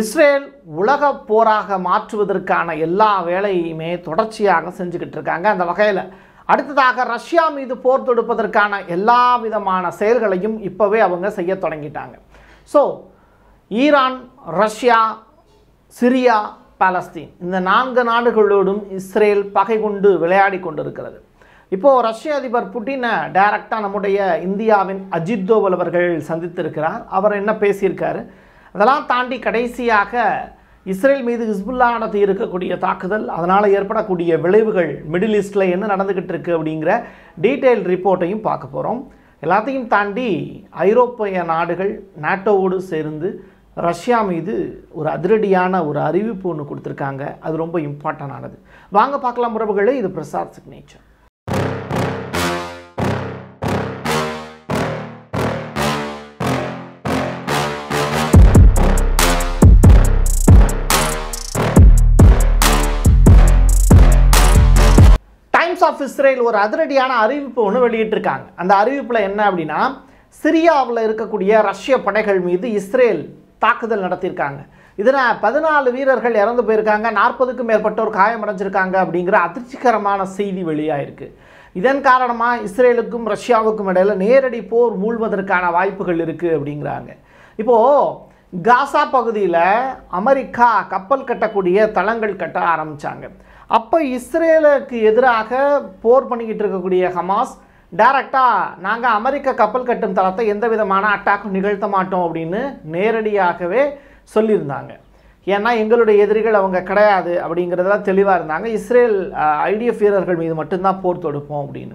Israel உலக போராக மாற்றுவதற்கான எல்லா வேலையுமே தொடர்ச்சியாக செஞ்சுக்கிட்டு இருக்காங்க அந்த வகையில் அடுத்ததாக ரஷ்யா மீது போர் தொடுப்பதற்கான எல்லா விதமான செயல்களையும் இப்போவே அவங்க செய்ய தொடங்கிட்டாங்க so Iran Russia Syria Palestine இந்த நான்கு நாடுகளோடும் இஸ்ரேல் பகை கொண்டு விளையாடி கொண்டிருக்கிறது இப்போது ரஷ்ய அதிபர் புட்டினை டைரக்டாக நம்முடைய இந்தியாவின் அஜித் தோவல் அவர்கள் சந்தித்திருக்கிறார் அவர் என்ன பேசியிருக்காரு அதெல்லாம் தாண்டி கடைசியாக இஸ்ரேல் மீது ஹிஸ்புல்லா நடத்தி இருக்கக்கூடிய தாக்குதல் அதனால் ஏற்படக்கூடிய விளைவுகள் மிடில் ஈஸ்டில் என்ன நடந்துக்கிட்டு இருக்குது அப்படிங்கிற டீட்டெயில் ரிப்போர்ட்டையும் பார்க்க போகிறோம் எல்லாத்தையும் தாண்டி ஐரோப்பிய நாடுகள் நாட்டோவோடு சேர்ந்து ரஷ்யா மீது ஒரு அதிரடியான ஒரு அறிவிப்பு ஒன்று கொடுத்துருக்காங்க அது ரொம்ப இம்பார்ட்டண்டானது வாங்க பார்க்கலாம் உறவுகளே இது பிரசாத் சிக்னேச்சர் இஸ்ரேல் ஒரு அதிரடியான அறிவிப்பு ஒன்று வெளியிட்டிருக்காங்க அந்த அறிவிப்பில் என்ன அப்படின்னா சிரியாவில் இருக்கக்கூடிய ரஷ்ய படைகள் மீது இஸ்ரேல் தாக்குதல் நடத்தியிருக்காங்க இதனால் பதினாலு வீரர்கள் இறந்து போயிருக்காங்க நாற்பதுக்கும் மேற்பட்டோர் காயமடைஞ்சிருக்காங்க அப்படிங்கிற அதிர்ச்சிகரமான செய்தி வெளியாயிருக்கு இதன் காரணமாக இஸ்ரேலுக்கும் ரஷ்யாவுக்கும் இடையில் நேரடி போர் மூழ்வதற்கான வாய்ப்புகள் இருக்குது அப்படிங்கிறாங்க இப்போது காசா பகுதியில் அமெரிக்கா கப்பல் கட்டக்கூடிய தளங்கள் கட்ட ஆரம்பித்தாங்க அப்போ இஸ்ரேலுக்கு எதிராக போர் பண்ணிக்கிட்டு இருக்கக்கூடிய ஹமாஸ் டைரக்டாக நாங்கள் அமெரிக்க கப்பல் கட்டும் தளத்தை எந்த விதமான அட்டாக்கும் நிகழ்த்த மாட்டோம் அப்படின்னு நேரடியாகவே சொல்லியிருந்தாங்க ஏன்னா எங்களுடைய எதிரிகள் அவங்க கிடையாது அப்படிங்கிறதெல்லாம் தெளிவாக இருந்தாங்க இஸ்ரேல் ஐடிஎஃப் வீரர்கள் மீது மட்டும்தான் போர் தொடுப்போம் அப்படின்னு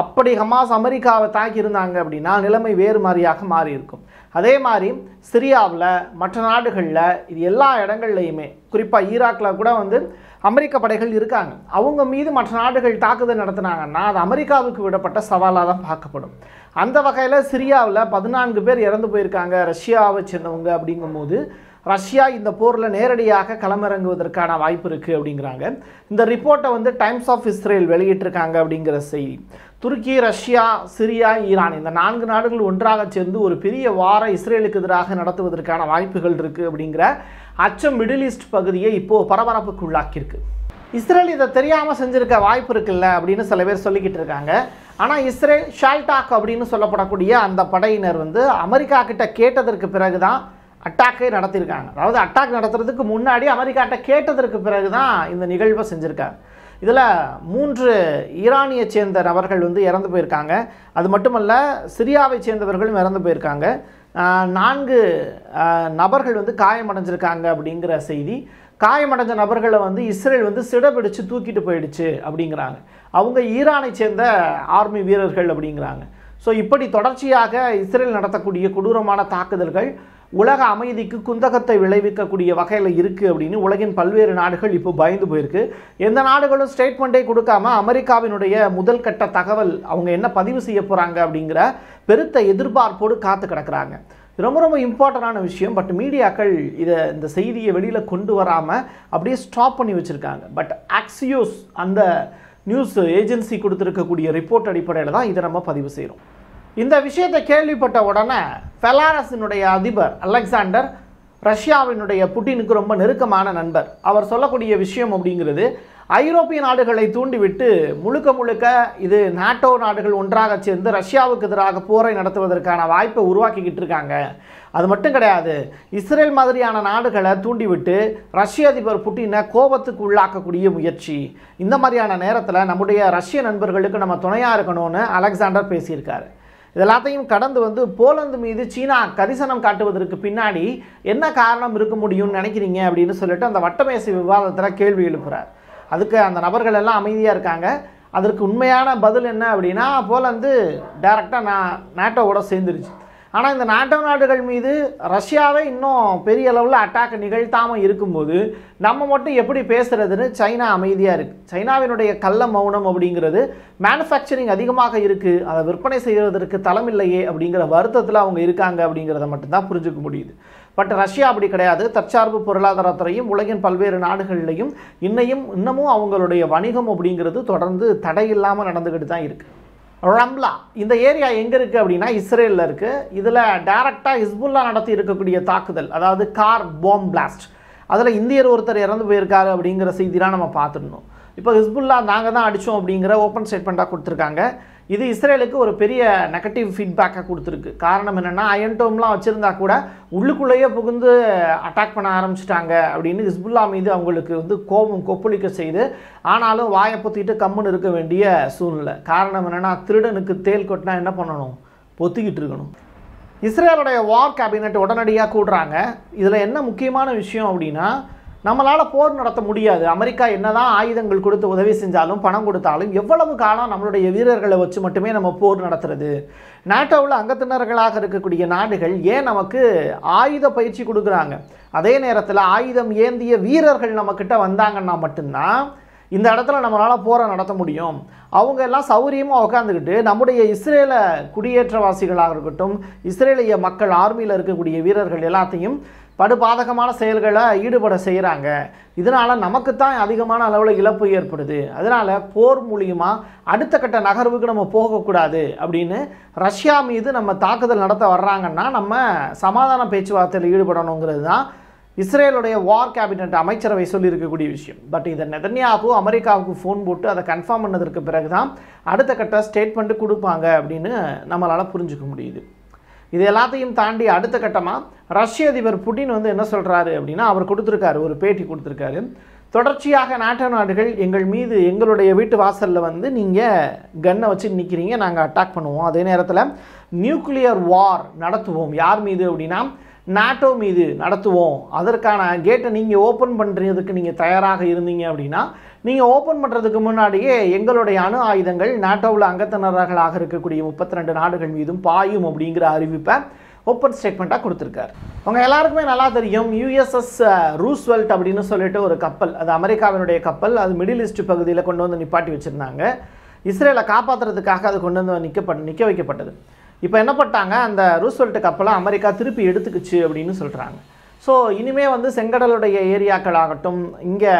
அப்படி ஹமாஸ் அமெரிக்காவை தாக்கி இருந்தாங்க அப்படின்னா நிலைமை வேறு மாதிரியாக மாறி இருக்கும் அதே மாதிரி சிரியாவில் மற்ற நாடுகளில் இது எல்லா இடங்கள்லையுமே குறிப்பாக ஈராக்கில் கூட வந்து அமெரிக்க படைகள் இருக்காங்க அவங்க மீது மற்ற நாடுகள் தாக்குதல் நடத்தினாங்கன்னா அது அமெரிக்காவுக்கு விடப்பட்ட சவாலாக தான் பார்க்கப்படும் அந்த வகையில் சிரியாவில் பதினான்கு பேர் இறந்து போயிருக்காங்க ரஷ்யாவை சேர்ந்தவங்க அப்படிங்கும்போது ரஷ்யா இந்த போரில் நேரடியாக களமிறங்குவதற்கான வாய்ப்பு இருக்குது அப்படிங்கிறாங்க இந்த ரிப்போர்ட்டை வந்து டைம்ஸ் ஆஃப் இஸ்ரேல் வெளியிட்டிருக்காங்க அப்படிங்கிற செய்தி துருக்கி ரஷ்யா சிரியா ஈரான் இந்த நான்கு நாடுகள் ஒன்றாக சேர்ந்து ஒரு பெரிய வார இஸ்ரேலுக்கு எதிராக நடத்துவதற்கான வாய்ப்புகள் இருக்குது அப்படிங்கிற அச்சம் மிடில் ஈஸ்ட் பகுதியை இப்போது பரபரப்புக்கு உள்ளாக்கியிருக்கு இஸ்ரேல் இதை தெரியாமல் செஞ்சுருக்க வாய்ப்பு இருக்குல்ல அப்படின்னு சில பேர் சொல்லிக்கிட்டு இருக்காங்க ஆனால் இஸ்ரேல் ஷால்டாக் அப்படின்னு சொல்லப்படக்கூடிய அந்த படையினர் வந்து அமெரிக்கா கிட்ட கேட்டதற்கு பிறகு தான் அட்டாக்கை நடத்தியிருக்காங்க அதாவது அட்டாக் நடத்துறதுக்கு முன்னாடி அமெரிக்காட்ட கேட்டதற்கு பிறகு தான் இந்த நிகழ்வை செஞ்சுருக்காங்க இதில் மூன்று ஈரானிய சேர்ந்த நபர்கள் வந்து இறந்து போயிருக்காங்க அது மட்டுமல்ல சிரியாவை சேர்ந்தவர்களும் இறந்து போயிருக்காங்க நான்கு நபர்கள் வந்து காயமடைஞ்சிருக்காங்க அப்படிங்கிற செய்தி காயமடைஞ்ச நபர்களை வந்து இஸ்ரேல் வந்து சிடபிடிச்சு தூக்கிட்டு போயிடுச்சு அப்படிங்கிறாங்க அவங்க ஈரானை சேர்ந்த ஆர்மி வீரர்கள் அப்படிங்கிறாங்க ஸோ இப்படி தொடர்ச்சியாக இஸ்ரேல் நடத்தக்கூடிய கொடூரமான தாக்குதல்கள் உலக அமைதிக்கு குந்தகத்தை விளைவிக்கக்கூடிய வகையில் இருக்குது அப்படின்னு உலகின் பல்வேறு நாடுகள் இப்போ பயந்து போயிருக்கு எந்த நாடுகளும் ஸ்டேட்மெண்ட்டே கொடுக்காம அமெரிக்காவினுடைய முதல் கட்ட தகவல் அவங்க என்ன பதிவு செய்ய போகிறாங்க அப்படிங்கிற பெருத்த எதிர்பார்ப்போடு காத்து கிடக்கிறாங்க ரொம்ப ரொம்ப இம்பார்ட்டண்டான விஷயம் பட் மீடியாக்கள் இதை இந்த செய்தியை வெளியில் கொண்டு வராமல் அப்படியே ஸ்டாப் பண்ணி வச்சுருக்காங்க பட் ஆக்சியோஸ் அந்த நியூஸ் ஏஜென்சி கொடுத்துருக்கக்கூடிய ரிப்போர்ட் அடிப்படையில் தான் இதை நம்ம பதிவு செய்கிறோம் இந்த விஷயத்தை கேள்விப்பட்ட உடனே பெலாரஸினுடைய அதிபர் அலெக்சாண்டர் ரஷ்யாவினுடைய புட்டினுக்கு ரொம்ப நெருக்கமான நண்பர் அவர் சொல்லக்கூடிய விஷயம் அப்படிங்கிறது ஐரோப்பிய நாடுகளை தூண்டிவிட்டு முழுக்க முழுக்க இது நாட்டோ நாடுகள் ஒன்றாக சேர்ந்து ரஷ்யாவுக்கு எதிராக போரை நடத்துவதற்கான வாய்ப்பை உருவாக்கிக்கிட்டு இருக்காங்க அது மட்டும் கிடையாது இஸ்ரேல் மாதிரியான நாடுகளை தூண்டிவிட்டு ரஷ்ய அதிபர் புட்டினை கோபத்துக்கு உள்ளாக்கக்கூடிய முயற்சி இந்த மாதிரியான நேரத்தில் நம்முடைய ரஷ்ய நண்பர்களுக்கு நம்ம துணையாக இருக்கணும்னு அலெக்சாண்டர் பேசியிருக்காரு இதெல்லாத்தையும் கடந்து வந்து போலந்து மீது சீனா கரிசனம் காட்டுவதற்கு பின்னாடி என்ன காரணம் இருக்க முடியும்னு நினைக்கிறீங்க அப்படின்னு சொல்லிட்டு அந்த வட்டமேசை விவாதத்தில் கேள்வி எழுப்புறார் அதுக்கு அந்த நபர்கள் எல்லாம் அமைதியாக இருக்காங்க அதற்கு உண்மையான பதில் என்ன அப்படின்னா போலந்து டேரெக்டாக நான் நேட்டோவோட சேர்ந்துருச்சு ஆனால் இந்த நாட்டோ நாடுகள் மீது ரஷ்யாவே இன்னும் பெரிய அளவில் அட்டாக் நிகழ்த்தாமல் இருக்கும்போது நம்ம மட்டும் எப்படி பேசுகிறதுன்னு சைனா அமைதியாக இருக்குது சைனாவினுடைய கள்ள மௌனம் அப்படிங்கிறது மேனுஃபேக்சரிங் அதிகமாக இருக்குது அதை விற்பனை செய்வதற்கு தளமில்லையே அப்படிங்கிற வருத்தத்தில் அவங்க இருக்காங்க அப்படிங்கிறத மட்டும்தான் புரிஞ்சுக்க முடியுது பட் ரஷ்யா அப்படி கிடையாது தற்சார்பு பொருளாதாரத்துறையும் உலகின் பல்வேறு நாடுகள்லையும் இன்னையும் இன்னமும் அவங்களுடைய வணிகம் அப்படிங்கிறது தொடர்ந்து தடையில்லாமல் நடந்துக்கிட்டு தான் இருக்குது ரம்லா இந்த ஏரியா எங்கே இருக்குது அப்படின்னா இஸ்ரேலில் இருக்குது இதில் டேரெக்டாக ஹிஸ்புல்லா நடத்தி இருக்கக்கூடிய தாக்குதல் அதாவது கார் பாம் பிளாஸ்ட் அதில் இந்தியர் ஒருத்தர் இறந்து போயிருக்காரு அப்படிங்கிற செய்திலாம் நம்ம பார்த்துடணும் இப்போ ஹிஸ்புல்லா நாங்கள் தான் அடித்தோம் அப்படிங்கிற ஓப்பன் ஸ்டேட்மெண்ட்டாக கொடுத்துருக்காங்க இது இஸ்ரேலுக்கு ஒரு பெரிய நெகட்டிவ் ஃபீட்பேக்காக கொடுத்துருக்கு காரணம் என்னென்னா அயன் டோம்லாம் வச்சுருந்தா கூட உள்ளுக்குள்ளேயே புகுந்து அட்டாக் பண்ண ஆரம்பிச்சிட்டாங்க அப்படின்னு ஹிஸ்புல்லா மீது அவங்களுக்கு வந்து கோபம் கொப்பளிக்க செய்து ஆனாலும் வாயை பொத்திட்டு கம்முன்னு இருக்க வேண்டிய சூழ்நிலை காரணம் என்னென்னா திருடனுக்கு தேல் கொட்டினா என்ன பண்ணணும் பொத்திக்கிட்டு இருக்கணும் இஸ்ரேலுடைய வார் கேபினட் உடனடியாக கூடுறாங்க இதில் என்ன முக்கியமான விஷயம் அப்படின்னா நம்மளால் போர் நடத்த முடியாது அமெரிக்கா என்னதான் ஆயுதங்கள் கொடுத்து உதவி செஞ்சாலும் பணம் கொடுத்தாலும் எவ்வளவு காலம் நம்மளுடைய வீரர்களை வச்சு மட்டுமே நம்ம போர் நடத்துறது நாட்டோவில் அங்கத்தினர்களாக இருக்கக்கூடிய நாடுகள் ஏன் நமக்கு ஆயுத பயிற்சி கொடுக்குறாங்க அதே நேரத்தில் ஆயுதம் ஏந்திய வீரர்கள் நம்மக்கிட்ட வந்தாங்கன்னா மட்டும்தான் இந்த இடத்துல நம்மளால் போரை நடத்த முடியும் அவங்க எல்லாம் சௌரியமாக உட்காந்துக்கிட்டு நம்முடைய இஸ்ரேல குடியேற்றவாசிகளாக இருக்கட்டும் இஸ்ரேலிய மக்கள் ஆர்மியில் இருக்கக்கூடிய வீரர்கள் எல்லாத்தையும் படுபாதகமான செயல்களை ஈடுபட செய்கிறாங்க இதனால் நமக்குத்தான் அதிகமான அளவில் இழப்பு ஏற்படுது அதனால் போர் மூலியமாக அடுத்த கட்ட நகர்வுக்கு நம்ம போகக்கூடாது அப்படின்னு ரஷ்யா மீது நம்ம தாக்குதல் நடத்த வர்றாங்கன்னா நம்ம சமாதான பேச்சுவார்த்தையில் ஈடுபடணுங்கிறது தான் இஸ்ரேலுடைய வார் கேபினட் அமைச்சரவை சொல்லியிருக்கக்கூடிய விஷயம் பட் இதை நெதன்யாகு அமெரிக்காவுக்கு ஃபோன் போட்டு அதை கன்ஃபார்ம் பண்ணதற்கு பிறகு தான் அடுத்த கட்ட ஸ்டேட்மெண்ட்டு கொடுப்பாங்க அப்படின்னு நம்மளால் புரிஞ்சுக்க முடியுது இது எல்லாத்தையும் தாண்டி அடுத்த கட்டமாக ரஷ்ய அதிபர் புட்டின் வந்து என்ன சொல்கிறாரு அப்படின்னா அவர் கொடுத்துருக்காரு ஒரு பேட்டி கொடுத்துருக்காரு தொடர்ச்சியாக நாட்டு நாடுகள் எங்கள் மீது எங்களுடைய வீட்டு வாசலில் வந்து நீங்கள் கன்னை வச்சு நிற்கிறீங்க நாங்கள் அட்டாக் பண்ணுவோம் அதே நேரத்தில் நியூக்ளியர் வார் நடத்துவோம் யார் மீது அப்படின்னா நாட்டோ மீது நடத்துவோம் அதற்கான கேட்டை நீங்கள் ஓப்பன் பண்ணுறதுக்கு நீங்கள் தயாராக இருந்தீங்க அப்படின்னா நீங்கள் ஓப்பன் பண்ணுறதுக்கு முன்னாடியே எங்களுடைய அணு ஆயுதங்கள் நாட்டோவில் அங்கத்தினர்களாக இருக்கக்கூடிய முப்பத்தி ரெண்டு நாடுகள் மீதும் பாயும் அப்படிங்கிற அறிவிப்பை ஓப்பன் ஸ்டேட்மெண்ட்டாக கொடுத்துருக்காரு அவங்க எல்லாருக்குமே நல்லா தெரியும் யூஎஸ்எஸ் ரூஸ்வெல்ட் அப்படின்னு சொல்லிட்டு ஒரு கப்பல் அது அமெரிக்காவினுடைய கப்பல் அது மிடில் ஈஸ்ட் பகுதியில் கொண்டு வந்து நிப்பாட்டி வச்சுருந்தாங்க இஸ்ரேலை காப்பாற்றுறதுக்காக அது கொண்டு வந்து நிற்க நிற்க வைக்கப்பட்டது இப்போ என்ன பண்ணிட்டாங்க அந்த ரூஸ்வெல்ட் கப்பலை அமெரிக்கா திருப்பி எடுத்துக்கிச்சு அப்படின்னு சொல்கிறாங்க ஸோ இனிமேல் வந்து செங்கடலுடைய ஏரியாக்கள் ஆகட்டும் இங்கே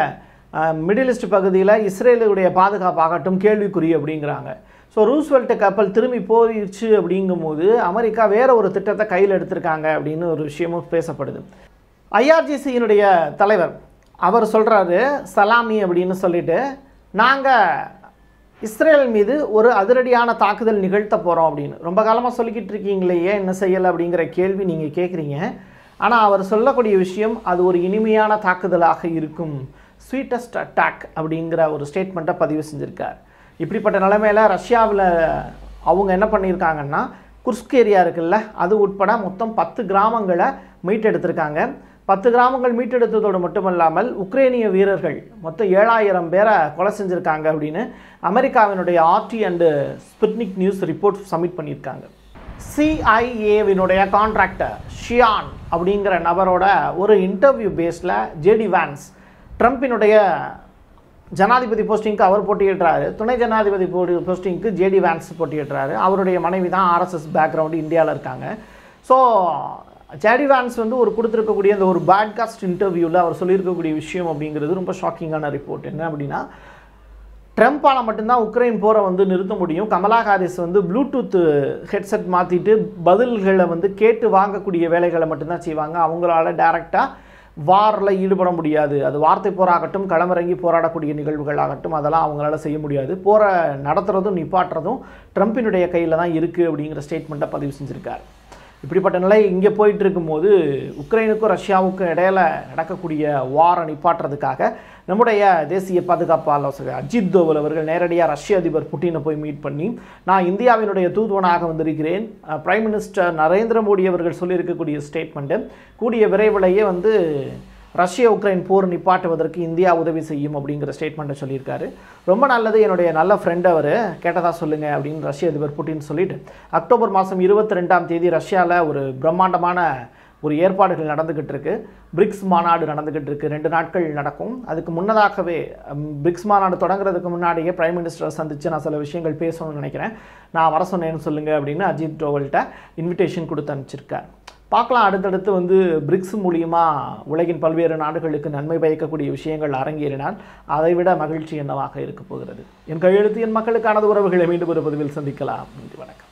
மிடில் ஈஸ்ட் பகுதியில் இஸ்ரேலுடைய பாதுகாப்பாகட்டும் கேள்விக்குறி அப்படிங்கிறாங்க ஸோ ரூஸ்வெல்ட் கப்பல் திரும்பி போயிடுச்சு அப்படிங்கும்போது அமெரிக்கா வேறு ஒரு திட்டத்தை கையில் எடுத்திருக்காங்க அப்படின்னு ஒரு விஷயமும் பேசப்படுது ஐஆர்ஜிசியினுடைய தலைவர் அவர் சொல்கிறாரு சலாமி அப்படின்னு சொல்லிட்டு நாங்கள் இஸ்ரேல் மீது ஒரு அதிரடியான தாக்குதல் நிகழ்த்த போகிறோம் அப்படின்னு ரொம்ப காலமாக சொல்லிக்கிட்டு இருக்கீங்களே ஏன் என்ன செய்யலை அப்படிங்கிற கேள்வி நீங்கள் கேட்குறீங்க ஆனால் அவர் சொல்லக்கூடிய விஷயம் அது ஒரு இனிமையான தாக்குதலாக இருக்கும் ஸ்வீட்டஸ்ட் அட்டாக் அப்படிங்கிற ஒரு ஸ்டேட்மெண்ட்டை பதிவு செஞ்சுருக்கார் இப்படிப்பட்ட நிலைமையில் ரஷ்யாவில் அவங்க என்ன பண்ணியிருக்காங்கன்னா குர்ஸ்க் ஏரியா இருக்குல்ல அது உட்பட மொத்தம் பத்து கிராமங்களை மீட்டெடுத்திருக்காங்க பத்து கிராமங்கள் மீட்டெடுத்ததோடு மட்டுமல்லாமல் உக்ரைனிய வீரர்கள் மொத்தம் ஏழாயிரம் பேரை கொலை செஞ்சுருக்காங்க அப்படின்னு அமெரிக்காவினுடைய RT and Sputnik news report submit பண்ணியிருக்காங்க சிஐஏவினுடைய கான்ட்ராக்டர் ஷியான் அப்படிங்கிற நபரோட ஒரு இன்டர்வியூ பேஸில் ஜேடி வேன்ஸ் ட்ரம்ப்பினுடைய ஜனாதிபதி போஸ்டிங்க்கு அவர் போட்டியிடுறாரு துணை ஜனாதிபதி போஸ்டிங்க்கு ஜேடி வேன்ஸ் போட்டியிடுறாரு அவருடைய மனைவி தான் ஆர்எஸ்எஸ் பேக்ரவுண்டு இந்தியாவில் இருக்காங்க ஸோ ஜேடி வேன்ஸ் வந்து ஒரு கொடுத்துருக்கக்கூடிய அந்த ஒரு பாட்காஸ்ட் இன்டர்வியூவில் அவர் சொல்லியிருக்கக்கூடிய விஷயம் அப்படிங்கிறது ரொம்ப ஷாக்கிங்கான ரிப்போர்ட் என்ன அப்படின்னா ட்ரம்ப்பால் மட்டும்தான் உக்ரைன் போரை வந்து நிறுத்த முடியும் கமலா ஹாரிஸ் வந்து ப்ளூடூத் ஹெட்செட் மாற்றிட்டு பதில்களை வந்து கேட்டு வாங்கக்கூடிய வேலைகளை மட்டும்தான் செய்வாங்க அவங்களால டைரெக்டாக வாரில் ஈடுபட முடியாது அது வார்த்தை போராகட்டும் களமிறங்கி போராடக்கூடிய நிகழ்வுகள் ஆகட்டும் அதெல்லாம் அவங்களால செய்ய முடியாது போரை நடத்துகிறதும் நிப்பாட்டுறதும் ட்ரம்ப்பினுடைய கையில் தான் இருக்குது அப்படிங்கிற ஸ்டேட்மெண்ட்டை பதிவு செஞ்சுருக்காரு இப்படிப்பட்ட நிலை இங்கே போயிட்டு இருக்கும்போது உக்ரைனுக்கும் ரஷ்யாவுக்கும் இடையில நடக்கக்கூடிய வாரை நிப்பாட்டுறதுக்காக நம்முடைய தேசிய பாதுகாப்பு ஆலோசகர் அஜித் தோவல் அவர்கள் நேரடியாக ரஷ்ய அதிபர் புட்டினை போய் மீட் பண்ணி நான் இந்தியாவினுடைய தூதுவனாக வந்திருக்கிறேன் பிரைம் மினிஸ்டர் நரேந்திர மோடி அவர்கள் சொல்லியிருக்கக்கூடிய ஸ்டேட்மெண்ட்டு கூடிய விரைவிலேயே வந்து ரஷ்ய உக்ரைன் போர் நிப்பாட்டுவதற்கு இந்தியா உதவி செய்யும் அப்படிங்கிற ஸ்டேட்மெண்ட்டை சொல்லியிருக்காரு ரொம்ப நல்லது என்னுடைய நல்ல ஃப்ரெண்ட் அவர் கேட்டதாக சொல்லுங்கள் அப்படின்னு ரஷ்ய அதிபர் புட்டின் சொல்லிட்டு அக்டோபர் மாதம் இருபத்தி ரெண்டாம் தேதி ரஷ்யாவில் ஒரு பிரம்மாண்டமான ஒரு ஏற்பாடுகள் நடந்துக்கிட்டு இருக்கு பிரிக்ஸ் மாநாடு நடந்துக்கிட்டு இருக்கு ரெண்டு நாட்கள் நடக்கும் அதுக்கு முன்னதாகவே பிரிக்ஸ் மாநாடு தொடங்குறதுக்கு முன்னாடியே பிரைம் மினிஸ்டரை சந்தித்து நான் சில விஷயங்கள் பேசணும்னு நினைக்கிறேன் நான் வர சொன்னேன்னு சொல்லுங்கள் அப்படின்னு அஜித் டோவல்கிட்ட இன்விடேஷன் கொடுத்து அனுப்பிச்சிருக்கேன் பார்க்கலாம் அடுத்தடுத்து வந்து பிரிக்ஸ் மூலியமாக உலகின் பல்வேறு நாடுகளுக்கு நன்மை பயக்கக்கூடிய விஷயங்கள் அரங்கேறினால் அதைவிட மகிழ்ச்சி என்னவாக இருக்கப் போகிறது என் கையெழுத்து என் மக்களுக்கானது உறவுகளை மீண்டும் ஒரு பதிவில் சந்திக்கலாம் நன்றி வணக்கம்